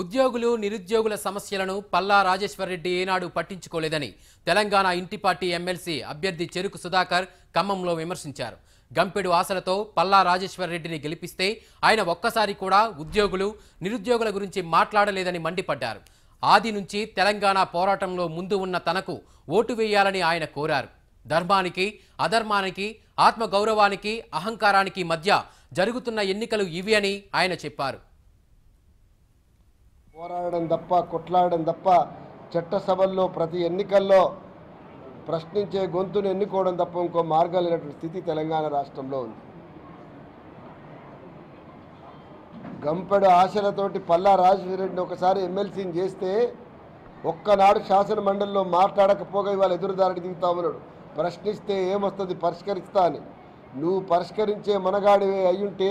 ఉద్యోగులు నిరుద్యోగుల సమస్యలను పల్లా రాజేశ్వరరెడ్డి ఏనాడు పట్టించుకోలేదని తెలంగాణ ఇంటి పార్టీ ఎమ్మెల్సీ అభ్యర్థి చెరుకు సుధాకర్ ఖమ్మంలో విమర్శించారు గంపెడు ఆశలతో పల్లా రాజేశ్వరరెడ్డిని గెలిపిస్తే ఆయన ఒక్కసారి కూడా ఉద్యోగులు నిరుద్యోగుల గురించి మాట్లాడలేదని మండిపడ్డారు ఆది నుంచి తెలంగాణ పోరాటంలో ముందు ఉన్న తనకు ఓటు వేయాలని ఆయన కోరారు ధర్మానికి అధర్మానికి ఆత్మగౌరవానికి అహంకారానికి మధ్య జరుగుతున్న ఎన్నికలు ఇవి అని ఆయన చెప్పారు పోరాడడం తప్ప కొట్లాడడం తప్ప చట్టసభల్లో ప్రతి ఎన్నికల్లో ప్రశ్నించే గొంతును ఎన్నుకోవడం తప్ప ఇంకో మార్గం లేనటువంటి స్థితి తెలంగాణ రాష్ట్రంలో ఉంది గంపెడు ఆశలతోటి పల్లా రాజశేఖరరెడ్డిని ఒకసారి ఎమ్మెల్సీని చేస్తే ఒక్కనాడు శాసన మండలిలో మాట్లాడకపోగా ఇవాళ ఎదురుదారికి దిగుతామన్నాడు ప్రశ్నిస్తే ఏమొస్తుంది పరిష్కరిస్తా అని నువ్వు పరిష్కరించే మనగాడివే అయ్యుంటే